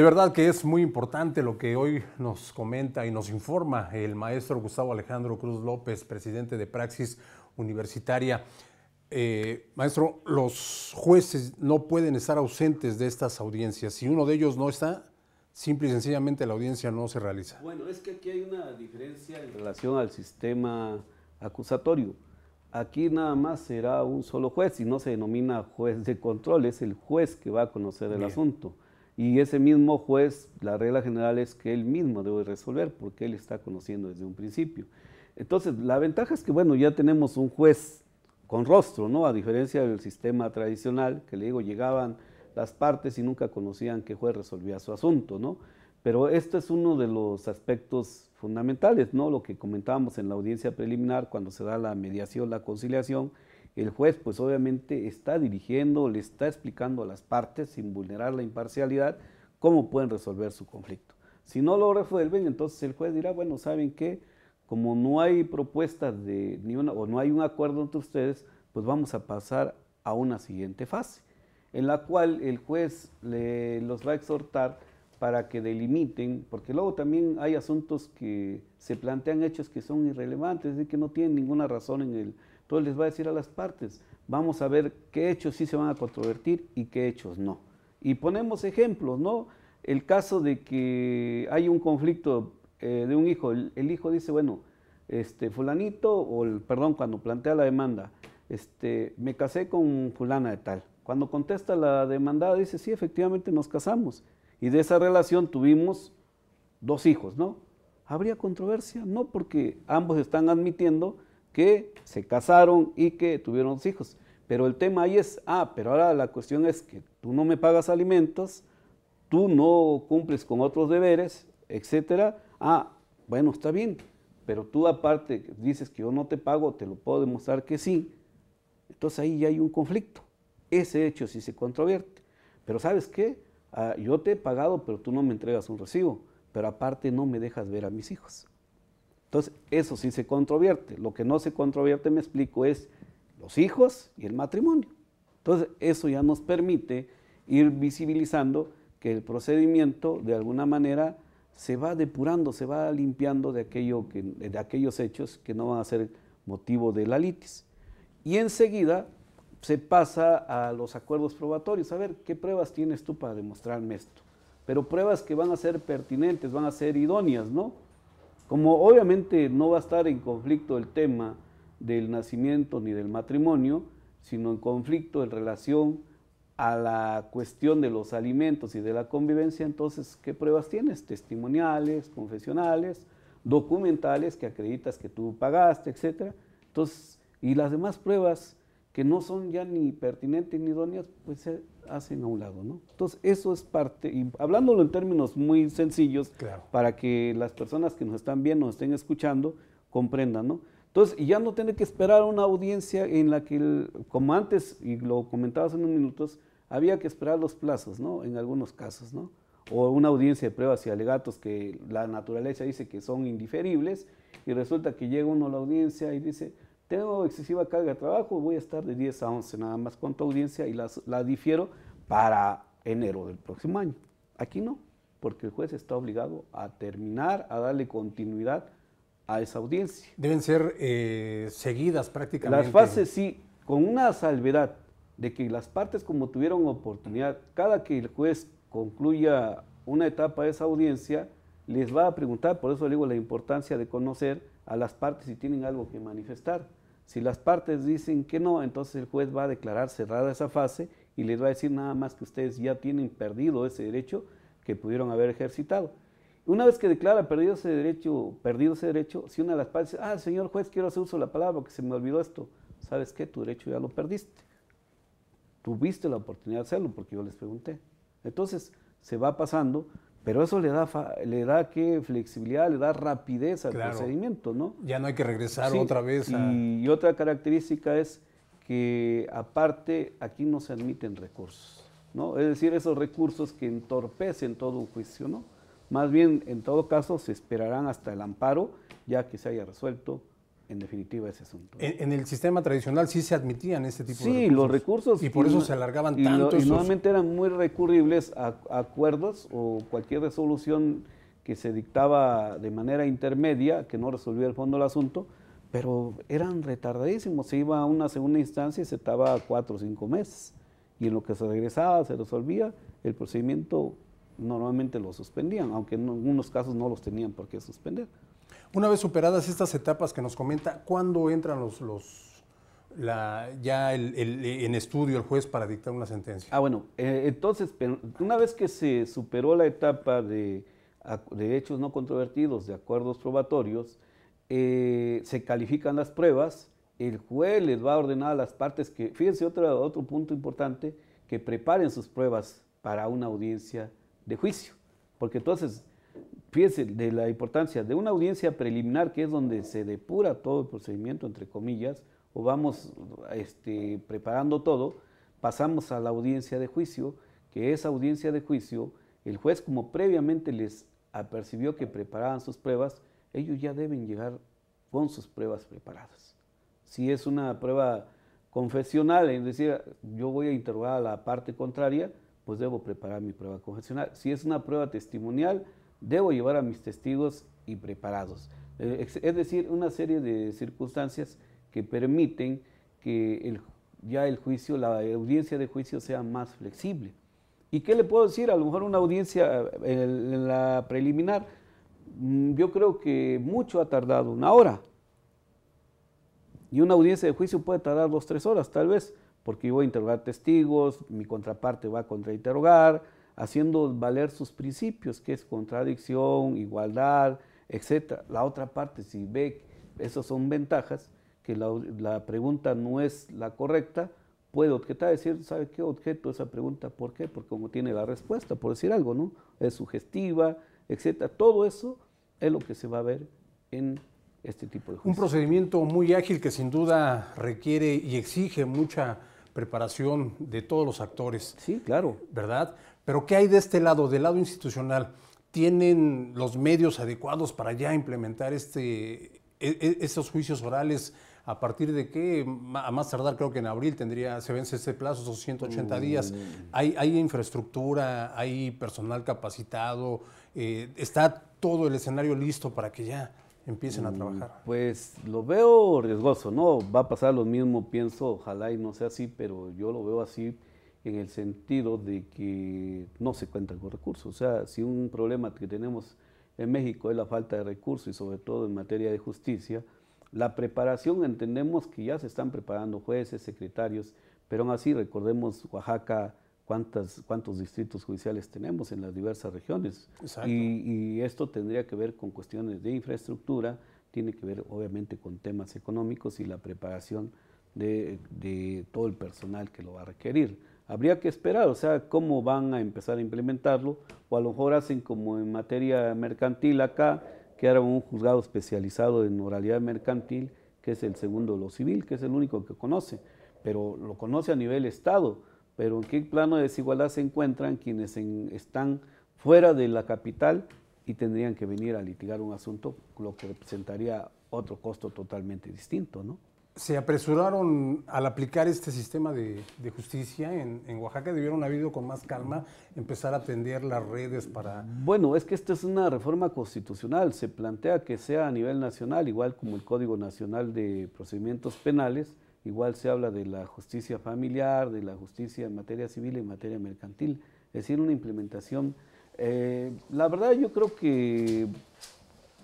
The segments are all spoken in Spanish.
De verdad que es muy importante lo que hoy nos comenta y nos informa el maestro Gustavo Alejandro Cruz López, presidente de Praxis Universitaria. Eh, maestro, los jueces no pueden estar ausentes de estas audiencias. Si uno de ellos no está, simple y sencillamente la audiencia no se realiza. Bueno, es que aquí hay una diferencia en relación al sistema acusatorio. Aquí nada más será un solo juez y no se denomina juez de control, es el juez que va a conocer el asunto. Y ese mismo juez, la regla general es que él mismo debe resolver porque él está conociendo desde un principio. Entonces, la ventaja es que, bueno, ya tenemos un juez con rostro, ¿no? A diferencia del sistema tradicional, que le digo, llegaban las partes y nunca conocían qué juez resolvía su asunto, ¿no? Pero esto es uno de los aspectos fundamentales, ¿no? Lo que comentábamos en la audiencia preliminar, cuando se da la mediación, la conciliación, el juez pues obviamente está dirigiendo, le está explicando a las partes sin vulnerar la imparcialidad cómo pueden resolver su conflicto. Si no lo resuelven, entonces el juez dirá, bueno, ¿saben qué? Como no hay propuestas de ni una, o no hay un acuerdo entre ustedes, pues vamos a pasar a una siguiente fase, en la cual el juez le, los va a exhortar para que delimiten, porque luego también hay asuntos que se plantean hechos que son irrelevantes, de que no tienen ninguna razón en el, entonces les va a decir a las partes, vamos a ver qué hechos sí se van a controvertir y qué hechos no. Y ponemos ejemplos, ¿no? El caso de que hay un conflicto eh, de un hijo, el, hijo dice, bueno, este fulanito, o perdón, cuando plantea la demanda, este, me casé con fulana de tal. Cuando contesta la demandada dice, sí, efectivamente nos casamos. Y de esa relación tuvimos dos hijos, ¿no? ¿Habría controversia? No, porque ambos están admitiendo que se casaron y que tuvieron hijos. Pero el tema ahí es, ah, pero ahora la cuestión es que tú no me pagas alimentos, tú no cumples con otros deberes, etcétera. Ah, bueno, está bien, pero tú aparte dices que yo no te pago, te lo puedo demostrar que sí. Entonces ahí ya hay un conflicto. Ese hecho sí se controvierte. Pero ¿sabes qué? Ah, yo te he pagado, pero tú no me entregas un recibo. Pero aparte no me dejas ver a mis hijos. Entonces, eso sí se controvierte. Lo que no se controvierte, me explico, es los hijos y el matrimonio. Entonces, eso ya nos permite ir visibilizando que el procedimiento, de alguna manera, se va depurando, se va limpiando de, aquellos hechos que no van a ser motivo de la litis. Y enseguida se pasa a los acuerdos probatorios. A ver, ¿qué pruebas tienes tú para demostrarme esto? Pero pruebas que van a ser pertinentes, van a ser idóneas, ¿no? Como obviamente no va a estar en conflicto el tema del nacimiento ni del matrimonio, sino en conflicto en relación a la cuestión de los alimentos y de la convivencia, entonces, ¿qué pruebas tienes? Testimoniales, confesionales, documentales que acreditas que tú pagaste, etcétera. Entonces, y las demás pruebas que no son ya ni pertinentes ni idóneas, pues eh, hacen a un lado, ¿no? Entonces, eso es parte, y hablándolo en términos muy sencillos, para que las personas que nos están viendo, nos estén escuchando, comprendan, ¿no? Entonces, ya no tener que esperar una audiencia en la que, como antes, y lo comentabas en unos minutos, había que esperar los plazos, ¿no? En algunos casos, ¿no? O una audiencia de pruebas y alegatos que la naturaleza dice que son indiferibles, y resulta que llega uno a la audiencia y dice, tengo excesiva carga de trabajo, voy a estar de 10 a 11 nada más con tu audiencia y las, la difiero para enero del próximo año. Aquí no, porque el juez está obligado a terminar, a darle continuidad a esa audiencia. Deben ser eh, seguidas prácticamente. Las fases sí, con una salvedad de que las partes como tuvieron oportunidad, cada que el juez concluya una etapa de esa audiencia, les va a preguntar, por eso le digo la importancia de conocer a las partes si tienen algo que manifestar si las partes dicen que no, entonces el juez va a declarar cerrada esa fase y les va a decir nada más que ustedes ya tienen perdido ese derecho que pudieron haber ejercitado. Una vez que declara perdido ese derecho, perdido ese derecho, si una de las partes dice, ah, señor juez, quiero hacer uso de la palabra porque se me olvidó esto, ¿sabes qué? Tu derecho ya lo perdiste. Tuviste la oportunidad de hacerlo porque yo les pregunté. Entonces, se va pasando pero eso le da, le da ¿qué? flexibilidad, le da rapidez al procedimiento, ¿no? Ya no hay que regresar otra vez. Y, otra característica es que aparte aquí no se admiten recursos, ¿no? Es decir, esos recursos que entorpecen todo un juicio, ¿no? Más bien, en todo caso, se esperarán hasta el amparo, ya que se haya resuelto en definitiva ese asunto. En, el sistema tradicional sí se admitían este tipo de recursos. Sí, los recursos. Y por eso se alargaban tanto. Y normalmente eran muy recurribles a, a, acuerdos o cualquier resolución que se dictaba de manera intermedia, que no resolvía el fondo del asunto, pero eran retardadísimos. Se iba a una segunda instancia y se estaba cuatro o cinco meses. Y en lo que se regresaba, se resolvía, el procedimiento normalmente lo suspendían, aunque en algunos casos no los tenían por qué suspender. Una vez superadas estas etapas que nos comenta, ¿cuándo entran los, los ya en estudio el juez para dictar una sentencia? Ah, bueno, eh, entonces, una vez que se superó la etapa de, hechos no controvertidos, de acuerdos probatorios, eh, se califican las pruebas, el juez les va a ordenar a las partes que, fíjense otro, otro punto importante, que preparen sus pruebas para una audiencia de juicio, porque entonces fíjense, de la importancia de una audiencia preliminar, que es donde se depura todo el procedimiento, entre comillas, o vamos este, preparando todo, pasamos a la audiencia de juicio, que esa audiencia de juicio, el juez como previamente les apercibió que preparaban sus pruebas, ellos ya deben llegar con sus pruebas preparadas. Si es una prueba confesional, es decir, yo voy a interrogar a la parte contraria, pues debo preparar mi prueba confesional. Si es una prueba testimonial, debo llevar a mis testigos y preparados. Eh, es decir, una serie de circunstancias que permiten que ya el juicio, la audiencia de juicio sea más flexible. ¿Y qué le puedo decir? A lo mejor una audiencia eh, en la preliminar, mm, yo creo que mucho ha tardado una hora. Y una audiencia de juicio puede tardar dos, tres horas, tal vez, porque yo voy a interrogar testigos, mi contraparte va a contrainterrogar, haciendo valer sus principios, que es contradicción, igualdad, etc. La otra parte, si ve que esas son ventajas, que la, pregunta no es la correcta, puede objetar, decir, ¿sabe qué objeto esa pregunta? ¿Por qué? Porque como tiene la respuesta, por decir algo, ¿no? Es sugestiva, etc. Todo eso es lo que se va a ver en este tipo de justicia. Un procedimiento muy ágil que sin duda requiere y exige mucha preparación de todos los actores. Sí, claro. ¿Verdad? Pero ¿qué hay de este lado, del lado institucional? ¿Tienen los medios adecuados para ya implementar este, e, e, estos juicios orales? ¿A partir de qué? A más tardar, creo que en abril tendría, se vence este plazo, esos 180 mm. días. ¿Hay, infraestructura? ¿Hay personal capacitado? Eh, ¿Está todo el escenario listo para que ya empiecen a mm, trabajar? Pues lo veo riesgoso, ¿no? Va a pasar lo mismo, pienso, ojalá y no sea así, pero yo lo veo así en el sentido de que no se cuenta con recursos. O sea, si un problema que tenemos en México es la falta de recursos y sobre todo en materia de justicia, la preparación entendemos que ya se están preparando jueces, secretarios, pero aún así recordemos Oaxaca cuántas, cuántos distritos judiciales tenemos en las diversas regiones. Y, esto tendría que ver con cuestiones de infraestructura, tiene que ver obviamente con temas económicos y la preparación de, todo el personal que lo va a requerir. Habría que esperar, o sea, cómo van a empezar a implementarlo, o a lo mejor hacen como en materia mercantil acá, que era un juzgado especializado en oralidad mercantil, que es el segundo de lo civil, que es el único que conoce, pero lo conoce a nivel Estado pero en qué plano de desigualdad se encuentran quienes están fuera de la capital y tendrían que venir a litigar un asunto, lo que representaría otro costo totalmente distinto, ¿no? Se apresuraron al aplicar este sistema de, justicia en, en, Oaxaca, debieron haber ido con más calma, empezar a atender las redes para... Bueno, es que esta es una reforma constitucional, se plantea que sea a nivel nacional, igual como el Código Nacional de Procedimientos Penales, igual se habla de la justicia familiar, de la justicia en materia civil y en materia mercantil, es decir, una implementación. Eh, la verdad yo creo que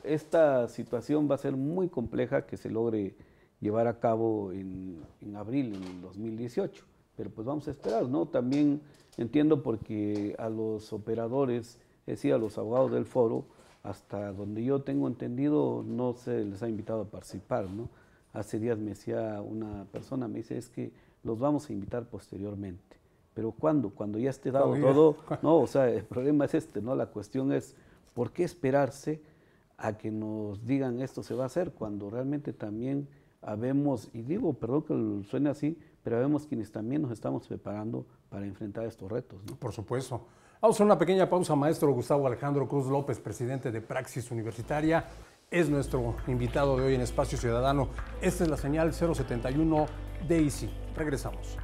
esta situación va a ser muy compleja que se logre llevar a cabo en, abril, en 2018, pero pues vamos a esperar, ¿no? También entiendo porque a los operadores, es decir, a los abogados del foro, hasta donde yo tengo entendido, no se les ha invitado a participar, ¿no? Hace días me decía una persona, me dice, es que los vamos a invitar posteriormente. Pero ¿cuándo? Cuando ya esté dado todo. No, o sea, el problema es este, ¿no? La cuestión es, ¿por qué esperarse a que nos digan esto se va a hacer cuando realmente también habemos, y digo, perdón que suene así, pero vemos quienes también nos estamos preparando para enfrentar estos retos. Por supuesto. Vamos a una pequeña pausa, maestro Gustavo Alejandro Cruz López, presidente de Praxis Universitaria es nuestro invitado de hoy en Espacio Ciudadano. Esta es la señal 071 ICI. Regresamos.